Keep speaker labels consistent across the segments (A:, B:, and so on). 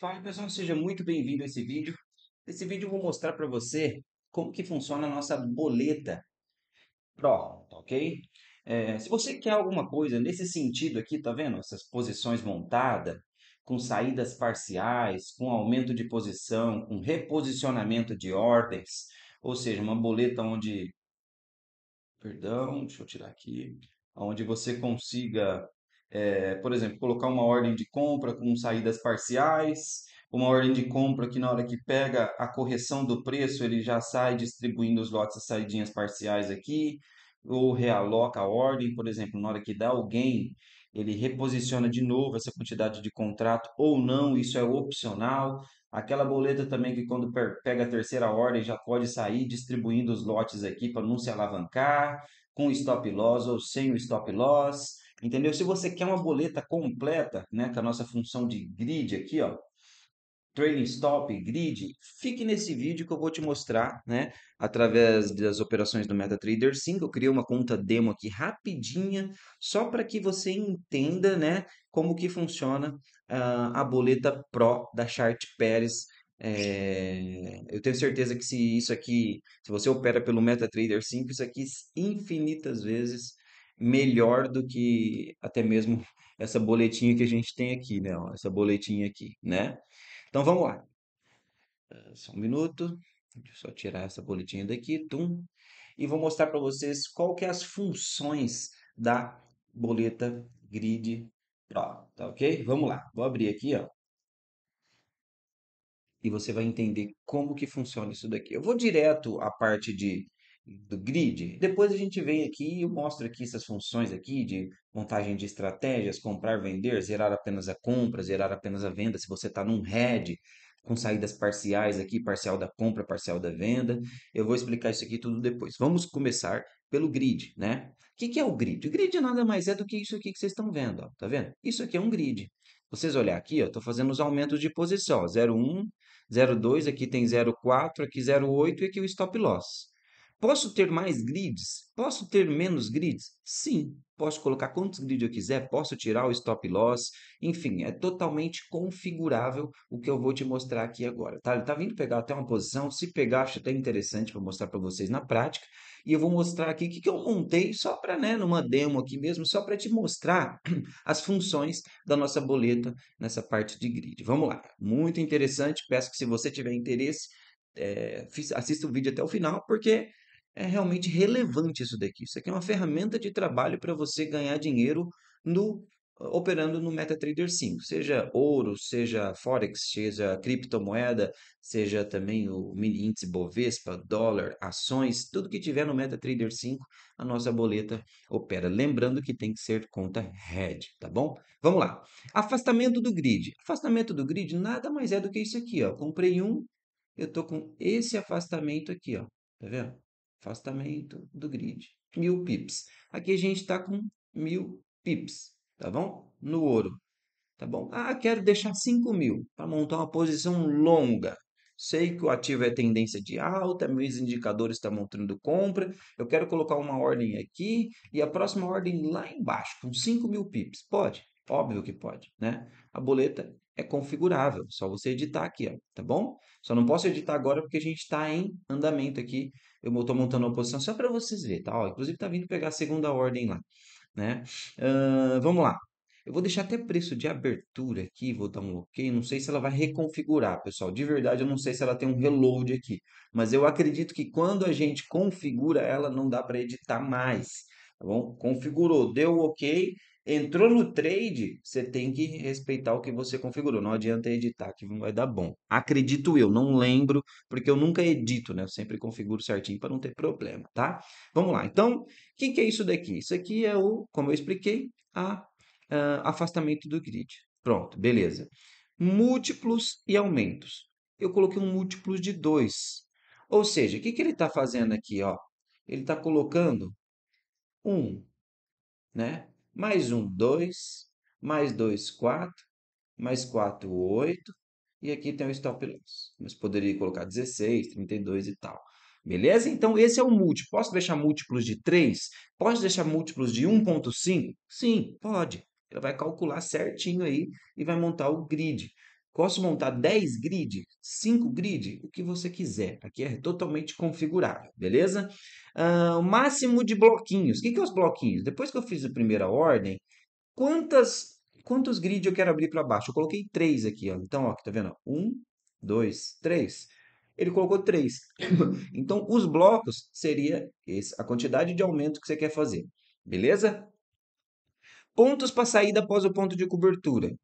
A: Fala pessoal, seja muito bem-vindo a esse vídeo. Nesse vídeo eu vou mostrar para você como que funciona a nossa boleta Pro, ok? É, se você quer alguma coisa nesse sentido aqui, tá vendo? Essas posições montadas, com saídas parciais, com aumento de posição, com reposicionamento de ordens, ou seja, uma boleta onde... Perdão, deixa eu tirar aqui. Onde você consiga é, por exemplo, colocar uma ordem de compra com saídas parciais, uma ordem de compra que na hora que pega a correção do preço, ele já sai distribuindo os lotes, as saidinhas parciais aqui, ou realoca a ordem, por exemplo, na hora que dá alguém, ele reposiciona de novo essa quantidade de contrato ou não, isso é opcional. Aquela boleta também que quando pega a terceira ordem já pode sair distribuindo os lotes aqui para não se alavancar, com stop loss ou sem o stop loss Entendeu? Se você quer uma boleta completa, né, com a nossa função de grid aqui, ó, trailing stop, grid, fique nesse vídeo que eu vou te mostrar, né, através das operações do MetaTrader 5, eu criei uma conta demo aqui rapidinha, só para que você entenda, né, como que funciona uh, a boleta Pro da Chart Pérez, é, eu tenho certeza que se isso aqui, se você opera pelo MetaTrader 5, isso aqui infinitas vezes melhor do que até mesmo essa boletinha que a gente tem aqui, né? essa boletinha aqui, né? Então vamos lá. Ah, só um minuto. Deixa eu só tirar essa boletinha daqui, tum, e vou mostrar para vocês qual que é as funções da boleta Grid Pro, tá OK? Vamos lá. Vou abrir aqui, ó. E você vai entender como que funciona isso daqui. Eu vou direto à parte de do grid. Depois a gente vem aqui e eu mostro aqui essas funções aqui de montagem de estratégias, comprar, vender, zerar apenas a compra, zerar apenas a venda, se você está num head, com saídas parciais aqui, parcial da compra, parcial da venda. Eu vou explicar isso aqui tudo depois. Vamos começar pelo grid, né? O que, que é o grid? O grid nada mais é do que isso aqui que vocês estão vendo, ó. Tá vendo? Isso aqui é um grid. Vocês olhar aqui, eu estou fazendo os aumentos de posição, 01, 02, aqui tem 04, aqui 08 e aqui o stop loss. Posso ter mais grids? Posso ter menos grids? Sim, posso colocar quantos grids eu quiser, posso tirar o stop loss, enfim, é totalmente configurável o que eu vou te mostrar aqui agora, tá? Ele está vindo pegar até uma posição, se pegar acho até interessante para mostrar para vocês na prática, e eu vou mostrar aqui o que, que eu montei só para, né, numa demo aqui mesmo, só para te mostrar as funções da nossa boleta nessa parte de grid. Vamos lá, muito interessante, peço que se você tiver interesse, é, assista o vídeo até o final, porque é realmente relevante isso daqui. Isso aqui é uma ferramenta de trabalho para você ganhar dinheiro no ah, operando no MetaTrader 5, seja ouro, seja forex, seja criptomoeda, seja também o mini índice Bovespa, dólar, ações, tudo que tiver no MetaTrader 5, a nossa boleta opera. Lembrando que tem que ser conta red, tá bom? Vamos lá. Afastamento do grid. Afastamento do grid nada mais é do que isso aqui, ó. Comprei um, eu tô com esse afastamento aqui, ó. Tá vendo? afastamento do grid, mil pips. Aqui a gente está com mil pips, tá bom? No ouro, tá bom? Ah, quero deixar 5 mil para montar uma posição longa. Sei que o ativo é tendência de alta, meus indicadores estão tá mostrando compra. Eu quero colocar uma ordem aqui e a próxima ordem lá embaixo, com 5 mil pips. Pode? Óbvio que pode, né? A boleta é configurável, só você editar aqui, ó, tá bom? Só não posso editar agora porque a gente está em andamento aqui eu estou montando uma posição só para vocês verem, tá? Ó, inclusive tá vindo pegar a segunda ordem lá, né? Uh, vamos lá. Eu vou deixar até preço de abertura aqui, vou dar um ok. Não sei se ela vai reconfigurar, pessoal. De verdade, eu não sei se ela tem um reload aqui. Mas eu acredito que quando a gente configura ela, não dá para editar mais. Tá bom? Configurou, deu ok. Entrou no trade, você tem que respeitar o que você configurou. Não adianta editar que não vai dar bom. Acredito eu, não lembro, porque eu nunca edito, né? Eu sempre configuro certinho para não ter problema, tá? Vamos lá. Então, o que, que, é isso daqui? Isso aqui é o, como eu expliquei, a, a afastamento do grid. Pronto, beleza. Múltiplos e aumentos. Eu coloquei um múltiplo de 2. Ou seja, o que, que ele está fazendo aqui? Ó? Ele está colocando 1, um, né? mais um, dois, mais dois, quatro, mais quatro, oito, e aqui tem o stop loss. Mas poderia colocar 16, 32 e tal. Beleza? Então, esse é o múltiplo. Posso deixar múltiplos de 3? Posso deixar múltiplos de 1.5? Sim, pode. Ele vai calcular certinho aí e vai montar o grid. Posso montar 10 grid, 5 grid, o que você quiser. Aqui é totalmente configurável, beleza? Uh, o máximo de bloquinhos. O que, são é os bloquinhos? Depois que eu fiz a primeira ordem, quantas, quantos grid eu quero abrir para baixo? Eu coloquei 3 aqui, ó. Então, ó, tá vendo? 1, 2, 3. Ele colocou 3. então, os blocos seria esse, a quantidade de aumento que você quer fazer, beleza? Pontos para saída após o ponto de cobertura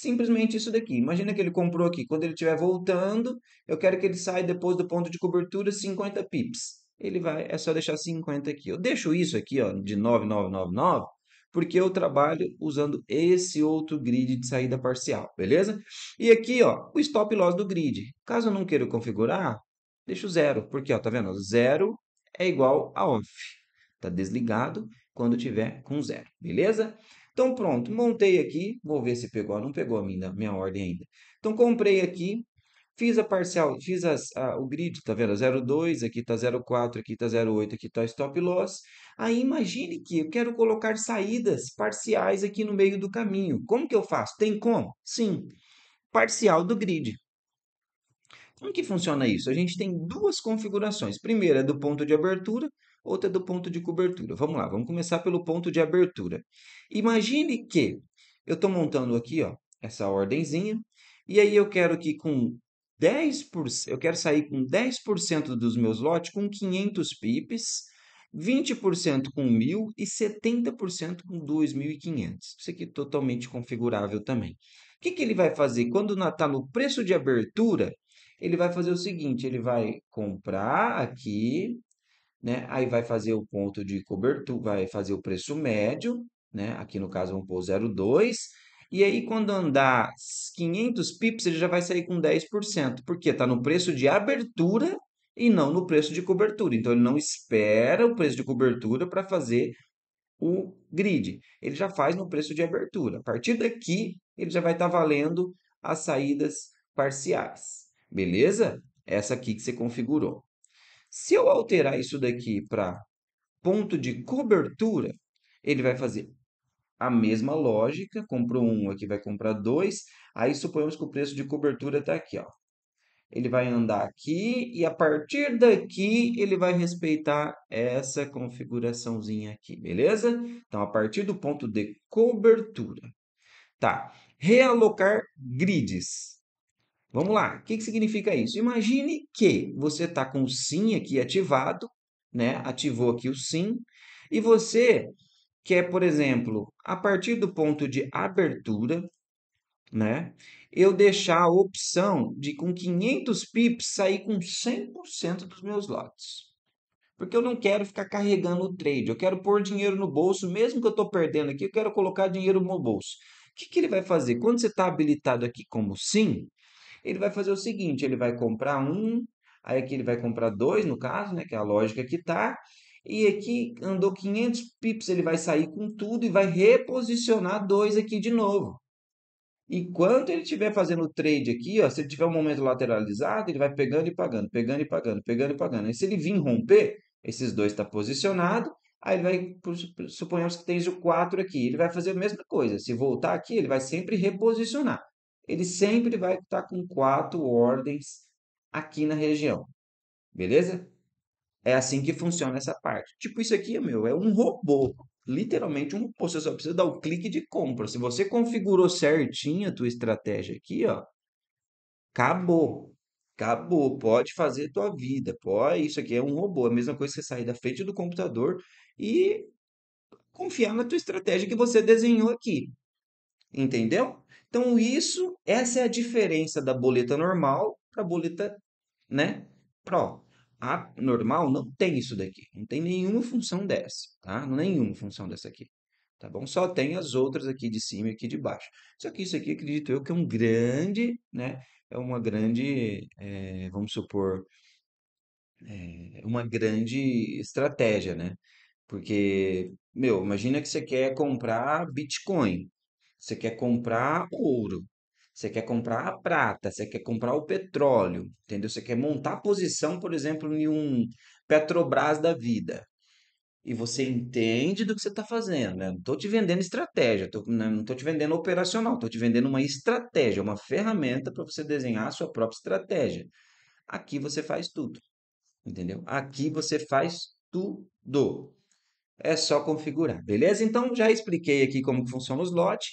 A: simplesmente isso daqui. Imagina que ele comprou aqui, quando ele estiver voltando, eu quero que ele saia depois do ponto de cobertura 50 pips. Ele vai, é só deixar 50 aqui. Eu deixo isso aqui, ó, de 9999, porque eu trabalho usando esse outro grid de saída parcial, beleza? E aqui, ó, o stop loss do grid. Caso eu não queira configurar, deixo zero, porque, ó, tá vendo? Zero é igual a off. Tá desligado quando tiver com zero, beleza? Então pronto, montei aqui, vou ver se pegou, não pegou a minha, minha ordem ainda. Então comprei aqui, fiz a parcial, fiz as, a, o grid, tá vendo? 0,2, aqui tá 0,4, aqui tá 0,8, aqui tá stop loss. Aí imagine que eu quero colocar saídas parciais aqui no meio do caminho. Como que eu faço? Tem como? Sim, parcial do grid. Como que funciona isso? A gente tem duas configurações. Primeira é do ponto de abertura, outra do ponto de cobertura. Vamos lá, vamos começar pelo ponto de abertura. Imagine que eu estou montando aqui ó, essa ordenzinha, e aí eu quero que com 10%, eu quero sair com 10% dos meus lotes com 500 pips, 20% com 1.000 e 70% com 2.500. Isso aqui é totalmente configurável também. O que, que ele vai fazer? Quando está no preço de abertura, ele vai fazer o seguinte, ele vai comprar aqui, né? Aí vai fazer o ponto de cobertura, vai fazer o preço médio, né? Aqui no caso vamos pôr 0,2. E aí quando andar 500 pips, ele já vai sair com 10%, porque está no preço de abertura e não no preço de cobertura. Então ele não espera o preço de cobertura para fazer o grid. Ele já faz no preço de abertura. A partir daqui, ele já vai estar tá valendo as saídas parciais. Beleza? Essa aqui que você configurou. Se eu alterar isso daqui para ponto de cobertura, ele vai fazer a mesma lógica, comprou um, aqui vai comprar dois, aí suponhamos que o preço de cobertura está aqui, ó. Ele vai andar aqui e a partir daqui ele vai respeitar essa configuraçãozinha aqui, beleza? Então, a partir do ponto de cobertura. Tá, realocar grids. Vamos lá, o que, que significa isso? Imagine que você está com o SIM aqui ativado, né? ativou aqui o SIM, e você quer, por exemplo, a partir do ponto de abertura, né? eu deixar a opção de com 500 pips sair com 100% dos meus lotes. Porque eu não quero ficar carregando o trade, eu quero pôr dinheiro no bolso, mesmo que eu estou perdendo aqui, eu quero colocar dinheiro no meu bolso. O que, que ele vai fazer? Quando você está habilitado aqui como sim, ele vai fazer o seguinte: ele vai comprar um, aí aqui ele vai comprar dois, no caso, né, que é a lógica que está. E aqui andou 500 pips, ele vai sair com tudo e vai reposicionar dois aqui de novo. E quando ele estiver fazendo o trade aqui, ó, se ele tiver um momento lateralizado, ele vai pegando e pagando, pegando e pagando, pegando e pagando. E se ele vir romper, esses dois está posicionado, aí ele vai, suponhamos que tem o 4 aqui, ele vai fazer a mesma coisa. Se voltar aqui, ele vai sempre reposicionar ele sempre vai estar com quatro ordens aqui na região. Beleza? É assim que funciona essa parte. Tipo, isso aqui, meu, é um robô. Literalmente um robô. Você só precisa dar o clique de compra. Se você configurou certinho a tua estratégia aqui, ó, acabou. Acabou. Pode fazer tua vida. pô. Isso aqui é um robô. É a mesma coisa que você sair da frente do computador e confiar na tua estratégia que você desenhou aqui. Entendeu? Então, isso, essa é a diferença da boleta normal para a boleta né, Pro. A normal não tem isso daqui, não tem nenhuma função dessa, tá? Nenhuma função dessa aqui, tá bom? Só tem as outras aqui de cima e aqui de baixo. Só que isso aqui, acredito eu, que é um grande, né? É uma grande, é, vamos supor, é, uma grande estratégia, né? Porque, meu, imagina que você quer comprar Bitcoin. Você quer comprar uhum. ouro, você quer comprar a prata, você quer comprar o petróleo, entendeu? Você quer montar posição, por exemplo, em um Petrobras da vida. E você entende do que você está fazendo, né? Não estou te vendendo estratégia, tô, né? não estou te vendendo operacional, estou te vendendo uma estratégia, uma ferramenta para você desenhar a sua própria estratégia. Aqui você faz tudo, entendeu? Aqui você faz tudo. É só configurar, beleza? Então já expliquei aqui como que funciona os lotes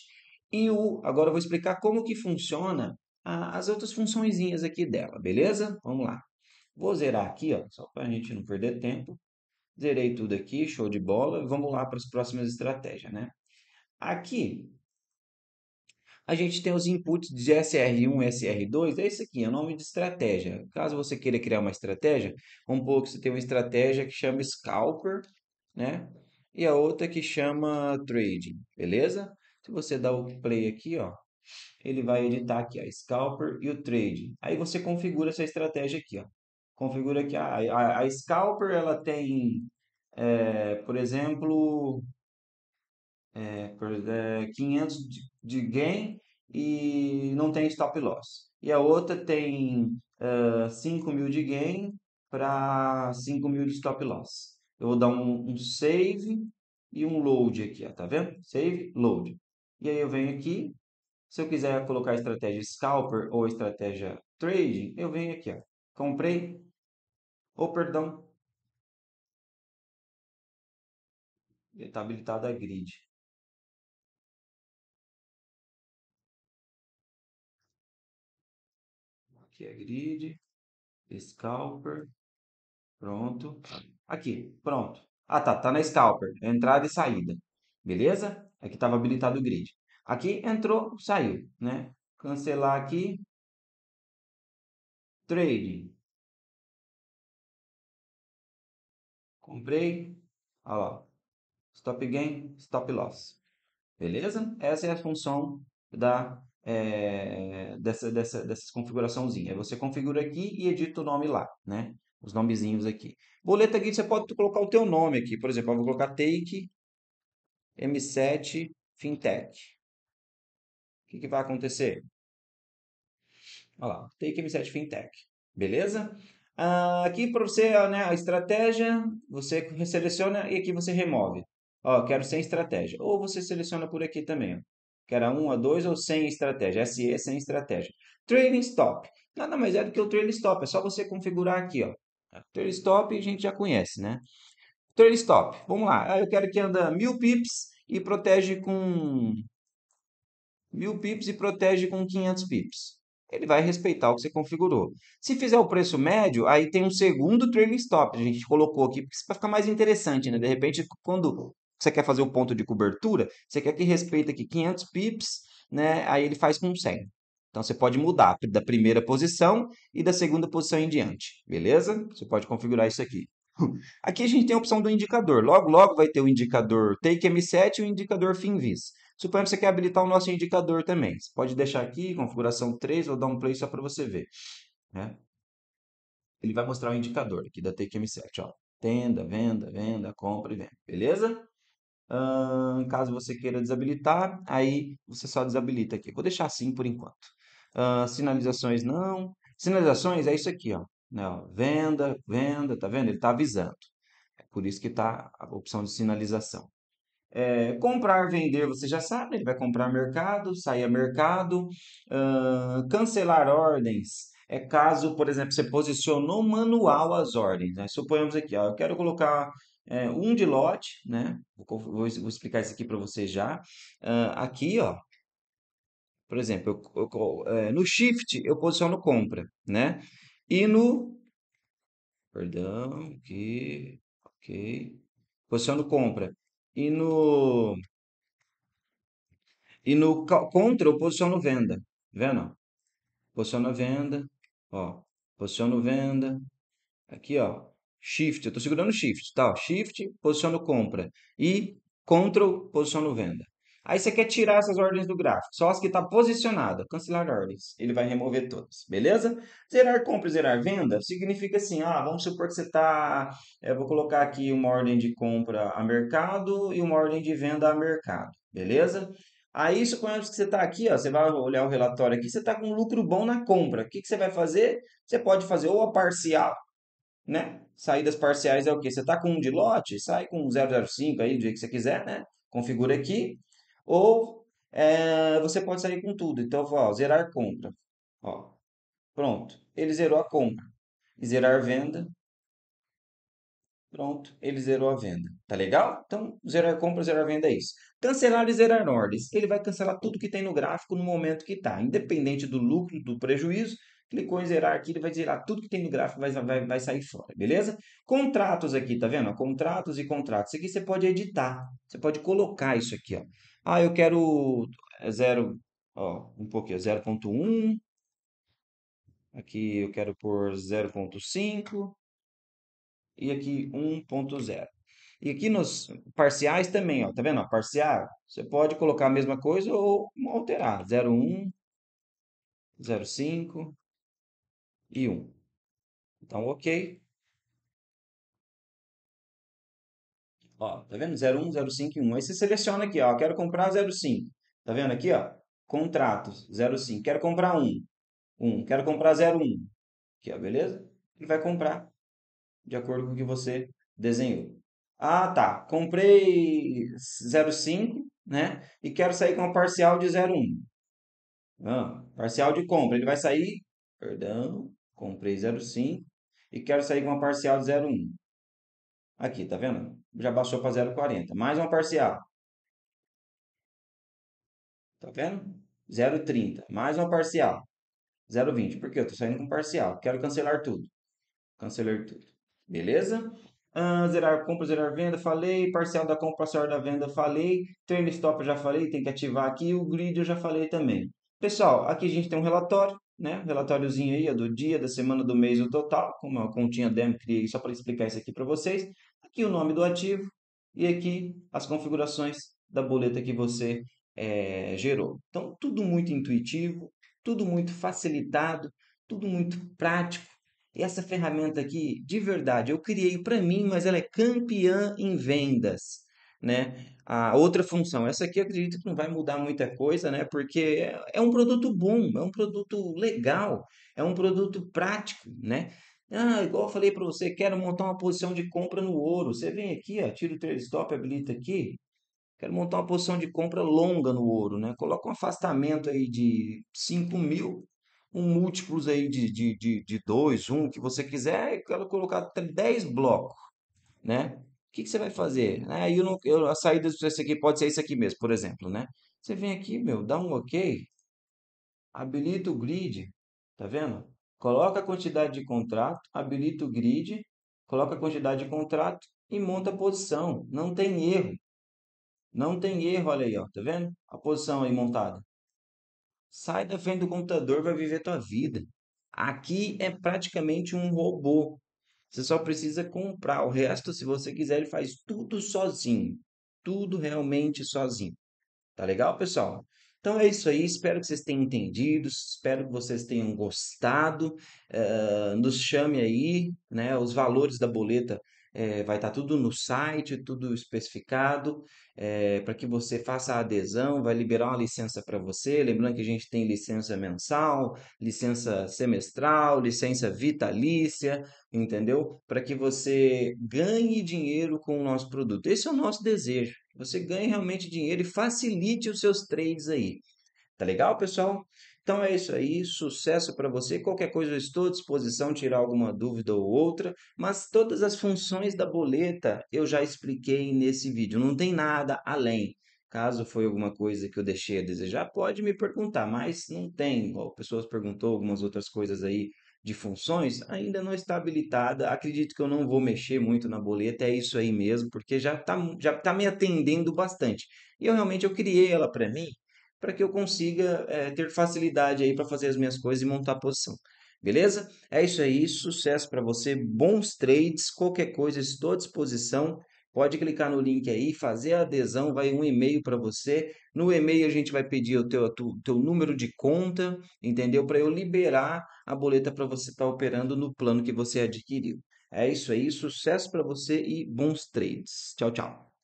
A: e o Agora eu vou explicar como que funciona a, as outras funçõezinhas aqui dela, beleza? Vamos lá. Vou zerar aqui, ó, só para a gente não perder tempo. Zerei tudo aqui, show de bola. Vamos lá para as próximas estratégias, né? Aqui, a gente tem os inputs de SR1 e SR2, é isso aqui, é o nome de estratégia. Caso você queira criar uma estratégia, um pouco você tem uma estratégia que chama Scalper, né? E a outra que chama Trading, beleza? Se você dá o play aqui, ó, ele vai editar aqui a scalper e o trade. Aí você configura essa estratégia aqui, ó. Configura aqui a, ah, a, a scalper, ela tem, é, por exemplo, é, por, é, 500 de, de gain e não tem stop loss. E a outra tem uh, é, 5 mil de gain para 5 mil de stop loss. Eu vou dar um, um save e um load aqui, ó, tá vendo? Save, load. E aí eu venho aqui, se eu quiser colocar a estratégia scalper ou estratégia trading, eu venho aqui, ó, comprei, ou oh, perdão, está habilitada a grid. Aqui é grid, scalper, pronto. Aqui, pronto. Ah, tá, tá na scalper, entrada e saída. Beleza? Aqui estava habilitado o grid. Aqui entrou, saiu, né? Cancelar aqui. Trade. Comprei. Olha lá. Stop gain, stop loss. Beleza? Essa é a função da é, dessa, dessa, dessas configuraçãozinha. Você configura aqui e edita o nome lá, né? Os nomezinhos aqui. Boleta aqui, você pode colocar o teu nome aqui. Por exemplo, eu vou colocar take M7 Fintech. O que, que vai acontecer? Olha lá, Take M7 Fintech. Beleza? Ah, aqui para você, né, a estratégia, você seleciona e aqui você remove. Ó, quero sem estratégia. Ou você seleciona por aqui também. Quero a 1, a 2 ou sem estratégia. SE sem estratégia. Trading Stop. Nada mais é do que o trading Stop. É só você configurar aqui. Ó. Trading Stop a gente já conhece, né? Trail stop. Vamos lá. Ah, eu quero que anda mil pips e protege com mil pips e protege com 500 pips. Ele vai respeitar o que você configurou. Se fizer o preço médio, aí tem um segundo trailing stop. A gente colocou aqui para ficar mais interessante, né? De repente, quando você quer fazer o ponto de cobertura, você quer que respeite aqui 500 pips, né? Aí ele faz com 100. Então você pode mudar da primeira posição e da segunda posição em diante, beleza? Você pode configurar isso aqui. Aqui a gente tem a opção do indicador. Logo, logo vai ter o indicador TakeM7 e o indicador FinVis. Suponha que você quer habilitar o nosso indicador também. Você pode deixar aqui, configuração 3, vou dar um play só para você ver. Né? Ele vai mostrar o indicador aqui da TakeM7. Ó. Tenda, venda, venda, compra e venda. Beleza? caso você queira desabilitar, aí você só desabilita aqui. Vou deixar assim por enquanto. sinalizações não. Sinalizações é isso aqui, ó. Não, venda, venda, tá vendo? Ele está avisando. É por isso que está a opção de sinalização. É, comprar, vender, você já sabe, ele vai comprar mercado, sair a mercado, uh, cancelar ordens. É caso, por exemplo, você posicionou manual as ordens. Né? Suponhamos aqui, ó, eu quero colocar é, um de lote, né? Vou, vou, vou explicar isso aqui para você já. Uh, aqui, ó, por exemplo, eu, eu, é, no shift eu posiciono compra, né? E no. Perdão, aqui. Ok. Posiciono compra. E no. E no contra, eu posiciono venda. Tá vendo? Posiciono venda. Ó. Posiciono venda. Aqui, ó. Shift. Eu estou segurando Shift. Tá? Shift, posiciono compra. E Ctrl, posiciono venda. Aí você quer tirar essas ordens do gráfico, só as que está posicionada, cancelar ordens. Ele vai remover todas, beleza? Zerar compra e zerar venda significa assim, ah, vamos supor que você está, eh, vou colocar aqui uma ordem de compra a mercado e uma ordem de venda a mercado, beleza? Aí suponhamos que você está aqui, ó, você vai olhar o relatório aqui, você está com lucro bom na compra. O que, que você vai fazer? Você pode fazer ou a parcial, né? Saídas parciais é o quê? Você está com um de lote, sai com 0,05 aí, do jeito que você quiser, né? Configura aqui. Ou é, você pode sair com tudo. Então, eu vou, ó, zerar compra. Ó, pronto. Ele zerou a compra. E zerar venda. Pronto, ele zerou a venda. Tá legal? Então, zerar compra, zerar venda é isso. Cancelar e zerar ordens. Ele vai cancelar tudo que tem no gráfico no momento que está. Independente do lucro, do prejuízo, clicou em zerar aqui, ele vai zerar tudo que tem no gráfico, vai, vai, vai sair fora, beleza? Contratos aqui, tá vendo? Contratos e contratos. Isso aqui você pode editar, você pode colocar isso aqui, ó. Ah, eu quero eh, zero, ó, um pouquinho, 0.1. Aqui eu quero por 0.5 e aqui 1.0. E aqui nos parciais também, ó, tá vendo? Ó, parcial, você pode colocar a mesma coisa ou alterar. 0,1, 0,5 e 1. Então, ok. Ó, tá vendo? 01, 05 e 1. Aí você seleciona aqui, ó. Quero comprar 05. Tá vendo aqui, ó? Contratos, 05. Quero comprar 1. 1. Quero comprar 01. Aqui, ó, beleza? Ele vai comprar de acordo com o que você desenhou. Ah, tá. Comprei 05, né? E quero sair com a parcial de 01. Ah, parcial de compra. Ele vai sair. Perdão. Comprei 05 e quero sair com a parcial de 01. Aqui, tá vendo? já baixou para 0,40. Mais uma parcial. Tá vendo? 0,30. Mais uma parcial. 0,20. Por quê? Eu tô saindo com parcial. Quero cancelar tudo. Cancelei tudo. Beleza? Ah, zerar compra, zerar venda, falei. Parcial da compra, parcial da venda, falei. Turn stop, já falei. Tem que ativar aqui. O grid, eu já falei também. Pessoal, aqui a gente tem um relatório, né? relatóriozinho aí é do dia, da semana, do mês, o total. Como eu continha demo criei só para explicar isso aqui para vocês aqui o nome do ativo e aqui as configurações da boleta que você é, gerou. Então, tudo muito intuitivo, tudo muito facilitado, tudo muito prático. E essa ferramenta aqui, de verdade, eu criei para mim, mas ela é campeã em vendas. Né? A outra função, essa aqui acredito que não vai mudar muita coisa, né? Porque é, é um produto bom, é um produto legal, é um produto prático, né? Ah, igual eu falei para você, quero montar uma posição de compra no ouro. Você vem aqui, ó, tira o trade stop, habilita aqui. Quero montar uma posição de compra longa no ouro, né? Coloca um afastamento aí de 5 mil, um múltiplos aí de 2, de, de, de 1, um, que você quiser. Quero colocar 10 blocos, né? O que, que você vai fazer? Ah, eu não, eu, a saída desse aqui pode ser isso aqui mesmo, por exemplo, né? Você vem aqui, meu, dá um ok, habilita o grid, tá vendo? Coloca a quantidade de contrato, habilita o grid, coloca a quantidade de contrato e monta a posição. Não tem erro. Não tem erro, olha aí, ó, tá vendo? A posição aí montada. Sai da frente do computador, vai viver tua vida. Aqui é praticamente um robô. Você só precisa comprar. O resto, se você quiser, ele faz tudo sozinho. Tudo realmente sozinho. Tá legal, pessoal? Então é isso aí, espero que vocês tenham entendido, espero que vocês tenham gostado. Uh, nos chame aí, né? Os valores da boleta é, vai estar tá tudo no site, tudo especificado, é, eh, para que você faça a adesão, vai liberar uma licença para você. Lembrando que a gente tem licença mensal, licença semestral, licença vitalícia, entendeu? Para que você ganhe dinheiro com o nosso produto. Esse é o nosso desejo. Você ganhe realmente dinheiro e facilite os seus trades aí. Tá legal, pessoal? Então é isso aí, sucesso para você. Qualquer coisa eu estou à disposição, tirar alguma dúvida ou outra, mas todas as funções da boleta eu já expliquei nesse vídeo, não tem nada além. Caso foi alguma coisa que eu deixei a desejar, pode me perguntar, mas não tem. O pessoas perguntou algumas outras coisas aí de funções ainda não está habilitada. Acredito que eu não vou mexer muito na boleta, é isso aí mesmo, porque já está já tá me atendendo bastante. E eu realmente eu criei ela para mim, para que eu consiga é, ter facilidade aí para fazer as minhas coisas e montar a posição. Beleza? É isso aí, sucesso para você, bons trades, qualquer coisa estou à disposição. Pode clicar no link aí, fazer a adesão, vai um e-mail para você. No e-mail a gente vai pedir o teu, teu número de conta, entendeu? Para eu liberar a boleta para você estar tá operando no plano que você adquiriu. É isso aí, sucesso para você e bons trades. Tchau, tchau.